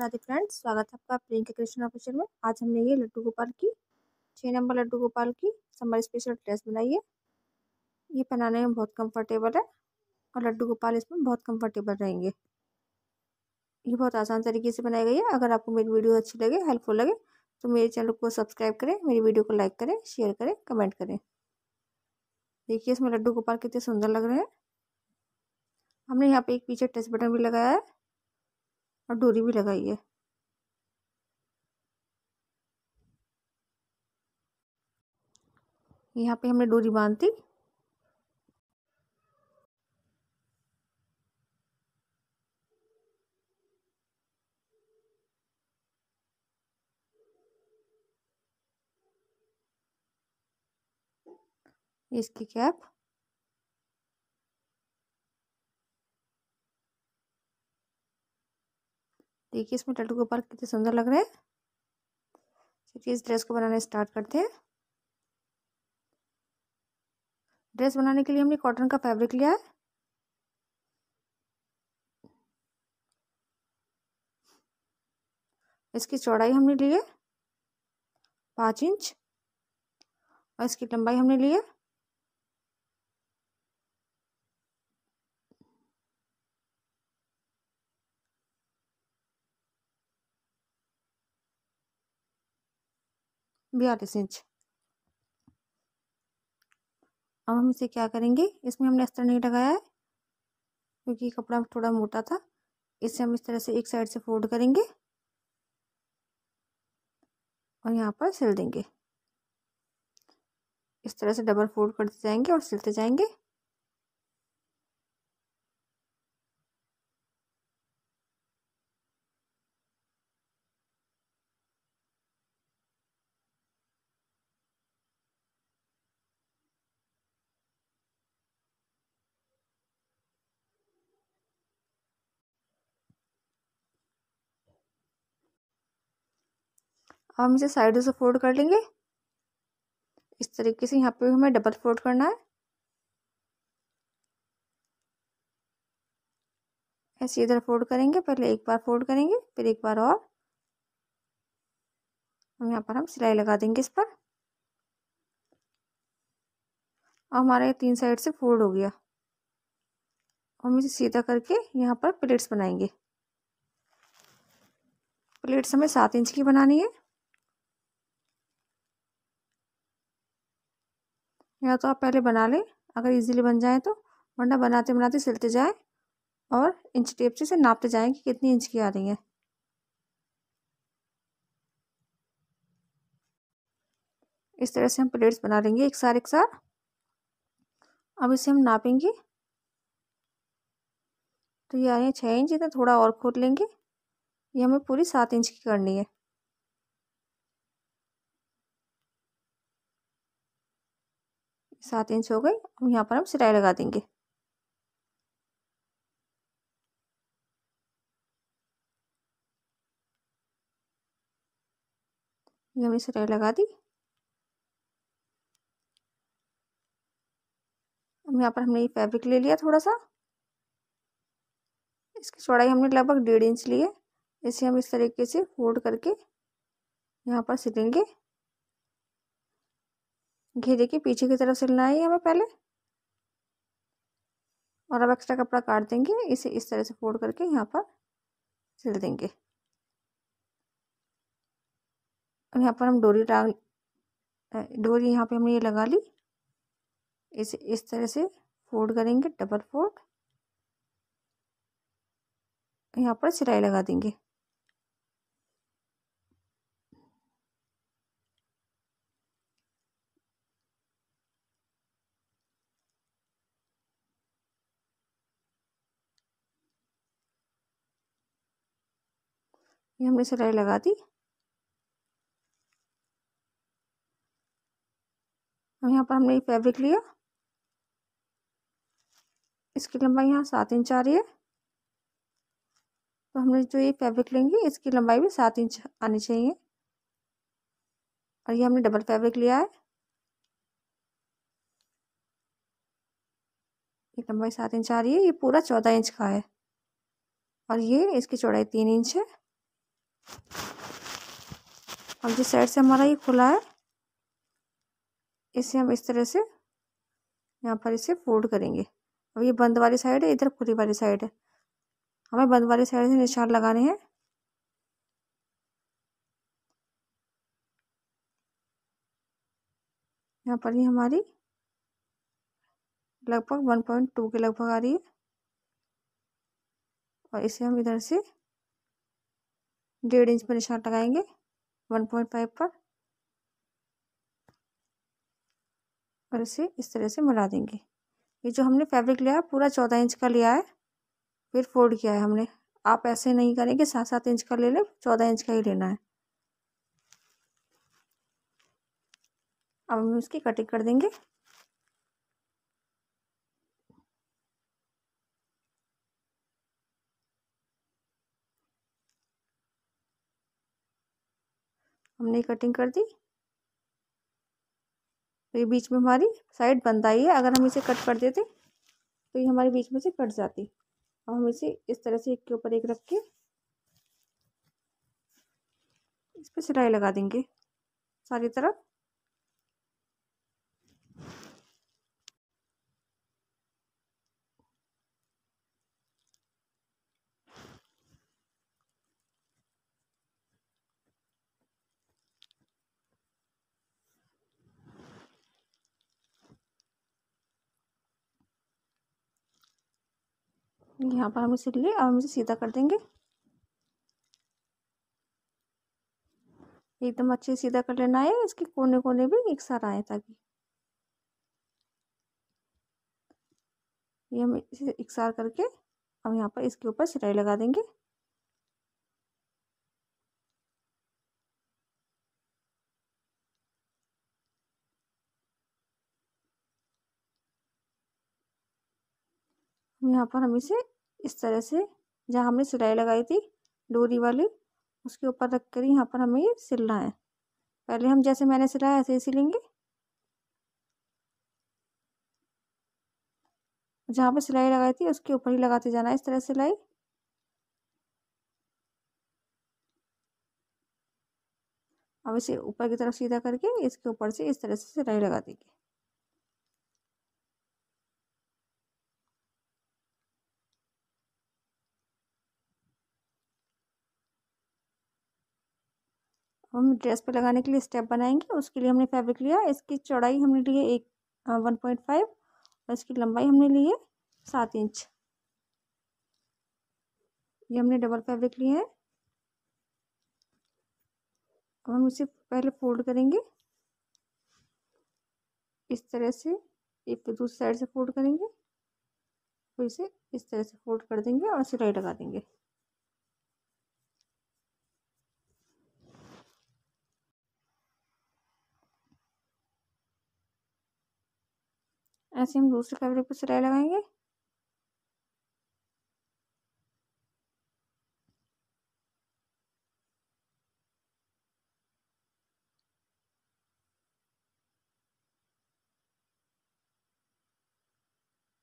Radhe friends स्वागत है आपका प्रियंका कृष्ण ऑफिशियल में आज हमने ये लड्डू गोपाल की छः नंबर लड्डू गोपाल की समर स्पेशल ड्रेस बनाई है ये पहनाने में बहुत कंफर्टेबल है और लड्डू गोपाल इसमें बहुत कंफर्टेबल रहेंगे ये बहुत आसान तरीके से बनाई गई है अगर आपको मेरी वीडियो अच्छी लगे हेल्पफुल लगे तो मेरे चैनल को सब्सक्राइब करें मेरी वीडियो को लाइक करें शेयर करें कमेंट करें देखिए इसमें लड्डू गोपाल कितने सुंदर लग रहे हैं हमने यहाँ पे एक पीछे टच बटन भी लगाया है और डोरी भी लगाई है यहाँ पे हमने डोरी बांध दी इसकी कैप देखिए इसमें टट्टू के ऊपर कितने सुंदर लग रहे हैं चलिए इस ड्रेस को बनाना स्टार्ट करते हैं ड्रेस बनाने के लिए हमने कॉटन का फैब्रिक लिया है इसकी चौड़ाई हमने ली है पाँच इंच और इसकी लंबाई हमने ली है बयालीस इंच अब हम इसे क्या करेंगे इसमें हमने अस्तर नहीं लगाया है क्योंकि कपड़ा थोड़ा मोटा था इसे हम इस तरह से एक साइड से फोल्ड करेंगे और यहाँ पर सिल देंगे इस तरह से डबल फोल्ड करते जाएंगे और सिलते जाएंगे हम इसे साइडों से फोल्ड कर लेंगे इस तरीके से यहाँ पे हमें डबल फोल्ड करना है ऐसे इधर फोल्ड करेंगे पहले एक बार फोल्ड करेंगे फिर एक बार और हम यहाँ पर हम सिलाई लगा देंगे इस पर और हमारा ये तीन साइड से फोल्ड हो गया हम इसे सीधा करके यहाँ पर प्लेट्स बनाएंगे प्लेट्स हमें सात इंच की बनानी है या तो आप पहले बना लें अगर इजीली बन जाए तो वरना बनाते बनाते सिलते जाए और इंच टेप से नापते जाएँ कि कितनी इंच की आ रही है इस तरह से हम प्लेट्स बना लेंगे एक सार एक सार अब इसे हम नापेंगे तो ये आ रही है छः इंच इतना थोड़ा और खोल लेंगे ये हमें पूरी सात इंच की करनी है सात इंच हो गई अब यहाँ पर हम सिलाई लगा देंगे ये हमने सिलाई लगा दी अब यहाँ पर हमने ये फैब्रिक ले लिया थोड़ा सा इसकी चौड़ाई हमने लगभग डेढ़ इंच ली है इसे हम इस तरीके से फोल्ड करके यहाँ पर सिलेंगे घेरे के पीछे की तरफ सिलना है हमें पहले और अब एक्स्ट्रा कपड़ा काट देंगे इसे इस तरह से फोल्ड करके यहाँ पर सिल देंगे अब यहाँ पर हम डोरी डाल डोरी यहाँ पे हमने ये लगा ली इसे इस तरह से फोल्ड करेंगे डबल फोल्ड यहाँ पर सिलाई लगा देंगे ये हमने सिलाई लगा दी अब यहाँ पर हमने ये फैब्रिक लिया इसकी लंबाई यहाँ सात इंच आ रही है तो हमने जो ये फैब्रिक लेंगे इसकी लंबाई भी सात इंच आनी चाहिए और ये हमने डबल फैब्रिक लिया है ये लंबाई सात इंच आ रही है ये पूरा चौदह इंच का है और ये इसकी चौड़ाई तीन इंच है अब जिस साइड से हमारा ये खुला है इसे हम इस तरह से यहाँ पर इसे फोल्ड करेंगे अब ये बंद वाली साइड है इधर खुली वाली साइड है हमें बंद वाली साइड से निशान लगाने हैं यहाँ पर ही हमारी लगभग वन पॉइंट टू के लगभग आ रही है और इसे हम इधर से डेढ़ इंच पर निशान लगाएंगे वन पॉइंट फाइव पर और इसे इस तरह से मिला देंगे ये जो हमने फैब्रिक लिया है पूरा चौदह इंच का लिया है फिर फोल्ड किया है हमने आप ऐसे नहीं करेंगे सात सात इंच का ले लें चौदह इंच का ही लेना है अब हम इसकी कटिंग कर देंगे हमने कटिंग कर दी तो ये बीच में हमारी साइड बंद आई है अगर हम इसे कट कर देते तो ये हमारे बीच में से कट जाती और हम इसे इस तरह से एक के ऊपर एक रख के इस पर सिलाई लगा देंगे सारी तरफ यहाँ पर हम इसे लिए और हम इसे सीधा कर देंगे एकदम अच्छे से सीधा कर लेना है इसके कोने कोने भी एक साथ आए ताकि ये हम इसे इकसार करके अब यहाँ पर इसके ऊपर सिलाई लगा देंगे यहाँ पर हम इसे इस तरह से जहाँ हमने सिलाई लगाई थी डोरी वाली उसके ऊपर रख कर यहाँ पर हमें ये सिलना है पहले हम जैसे मैंने सिलाया ऐसे ही सिलेंगे जहाँ पर सिलाई लगाई थी उसके ऊपर ही लगाते जाना है इस तरह सिलाई अब इसे ऊपर की तरफ सीधा करके इसके ऊपर से इस तरह से सिलाई लगा देंगे हम ड्रेस पे लगाने के लिए स्टेप बनाएंगे उसके लिए हमने फैब्रिक लिया इसकी चौड़ाई हमने लिए एक वन पॉइंट फाइव और इसकी लंबाई हमने ली है सात इंच ये हमने डबल फैब्रिक लिए है अब हम इसे पहले फोल्ड करेंगे इस तरह से एक तो दूसरी साइड से फोल्ड करेंगे फिर इसे इस तरह से फोल्ड कर देंगे और सिलाई लगा देंगे ऐसे हम दूसरे फैब्रिक पर सिलाई लगाएंगे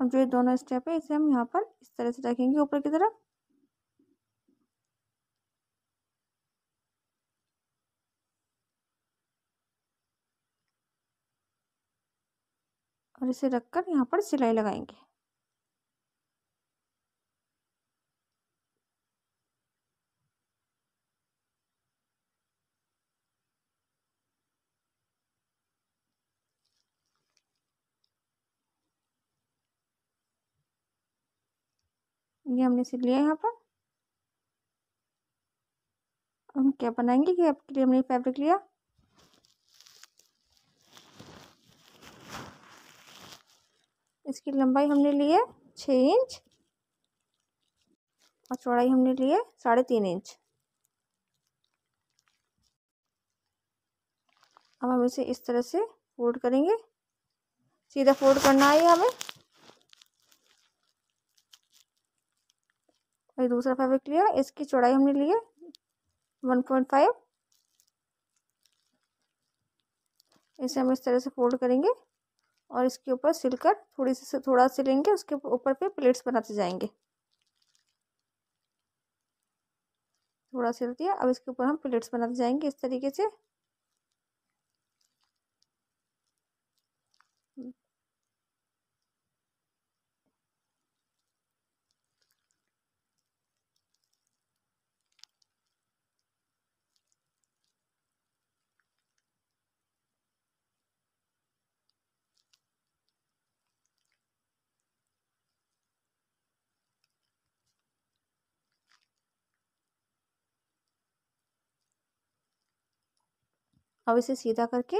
अब जो ये दोनों स्टेप है इसे हम यहाँ पर इस तरह से रखेंगे ऊपर की तरफ इसे रखकर यहाँ पर सिलाई लगाएंगे ये हमने सिल लिया यहाँ पर हम क्या बनाएंगे कि आपके लिए हमने फैब्रिक लिया इसकी लंबाई हमने लिए छः इंच और चौड़ाई हमने लिए साढ़े तीन इंच अब हम इसे इस तरह से फोल्ड करेंगे सीधा फोल्ड करना है हमें और दूसरा फैब्रिक लिया इसकी चौड़ाई हमने लिए वन पॉइंट फाइव इसे हम इस तरह से फोल्ड करेंगे और इसके ऊपर सिलकर थोड़ी सी थोड़ा सिलेंगे उसके ऊपर पे प्लेट्स बनाते जाएंगे थोड़ा सिल दिया अब इसके ऊपर हम प्लेट्स बनाते जाएंगे इस तरीके से अब इसे सीधा करके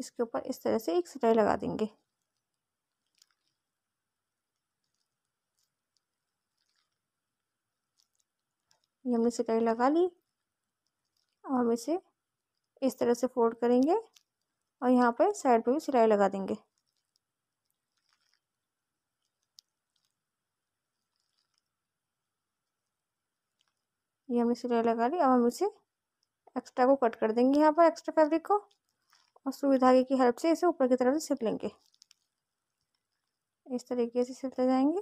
इसके ऊपर इस तरह से एक सिलाई लगा देंगे ये हमने सिलाई लगा ली और हम इसे इस तरह से फोल्ड करेंगे और यहाँ पर साइड पर भी सिलाई लगा देंगे ये हमने सिलाई लगा ली अब हम इसे एक्स्ट्रा को कट कर देंगे यहाँ पर एक्स्ट्रा फैब्रिक को और सुई धागे की हेल्प से इसे ऊपर की तरफ से सिल लेंगे इस तरीके से सिलते जाएंगे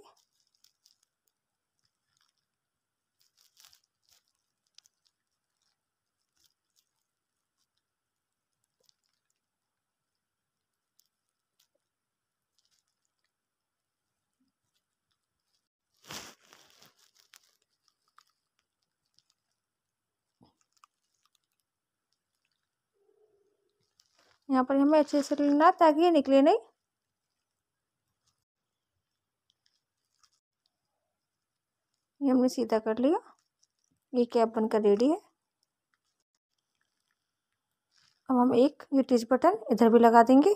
यहाँ पर हमें अच्छे से लेना ताकि ये निकले नहीं ये हमने सीधा कर लिया ये कैप बनकर रेडी है अब हम एक ये टिच बटन इधर भी लगा देंगे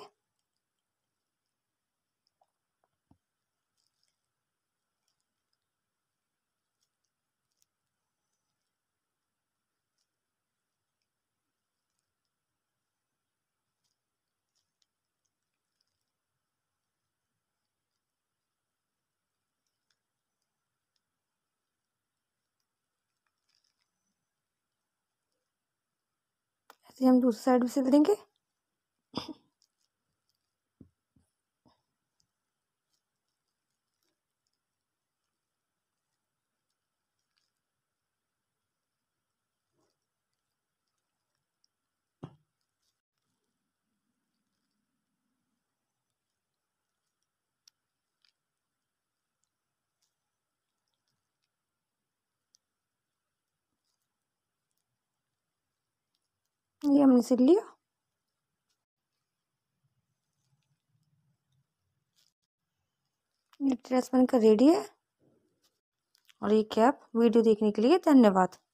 से हम दूसरी साइड भी सिल देंगे ये हमने सिल लिया ये ड्रेस बनकर रेडी है और ये कैप वीडियो देखने के लिए धन्यवाद